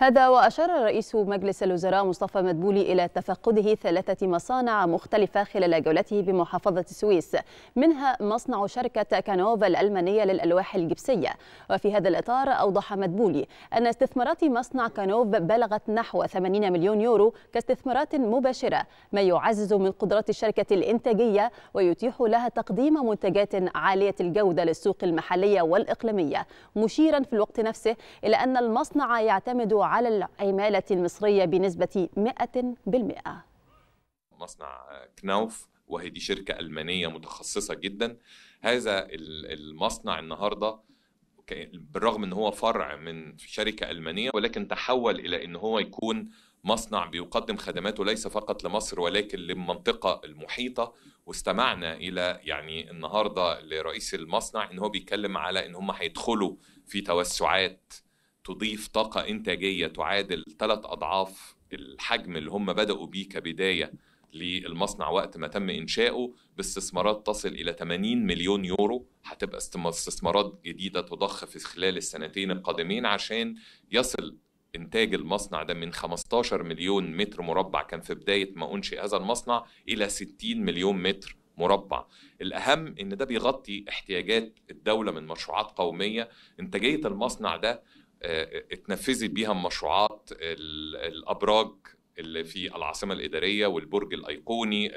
هذا وأشار رئيس مجلس الوزراء مصطفى مدبولي إلى تفقده ثلاثة مصانع مختلفة خلال جولته بمحافظة السويس منها مصنع شركة كانوفا الألمانية للألواح الجبسية وفي هذا الإطار أوضح مدبولي أن استثمارات مصنع كانوف بلغت نحو 80 مليون يورو كاستثمارات مباشرة ما يعزز من قدرات الشركة الإنتاجية ويتيح لها تقديم منتجات عالية الجودة للسوق المحلية والإقليمية مشيرا في الوقت نفسه إلى أن المصنع يعتمد على العمالة المصرية بنسبة 100% مصنع كناوف وهي دي شركة ألمانية متخصصة جدا هذا المصنع النهاردة بالرغم ان هو فرع من شركه المانيه ولكن تحول الى ان هو يكون مصنع بيقدم خدماته ليس فقط لمصر ولكن للمنطقه المحيطه واستمعنا الى يعني النهارده لرئيس المصنع ان هو بيتكلم على ان هم هيدخلوا في توسعات تضيف طاقة إنتاجية تعادل ثلاث أضعاف الحجم اللي هم بدأوا بيه كبداية للمصنع وقت ما تم إنشاؤه باستثمارات تصل إلى 80 مليون يورو هتبقى استثمارات جديدة تضخ في خلال السنتين القادمين عشان يصل إنتاج المصنع ده من 15 مليون متر مربع كان في بداية ما أنشئ هذا المصنع إلى 60 مليون متر مربع الأهم إن ده بيغطي احتياجات الدولة من مشروعات قومية إنتاجية المصنع ده آه، اتنفذت بيها مشروعات الابراج اللي في العاصمه الاداريه والبرج الايقوني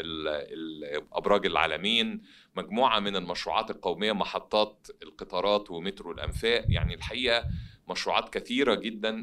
ابراج العالمين مجموعه من المشروعات القوميه محطات القطارات ومترو الانفاق يعني الحقيقه مشروعات كثيره جدا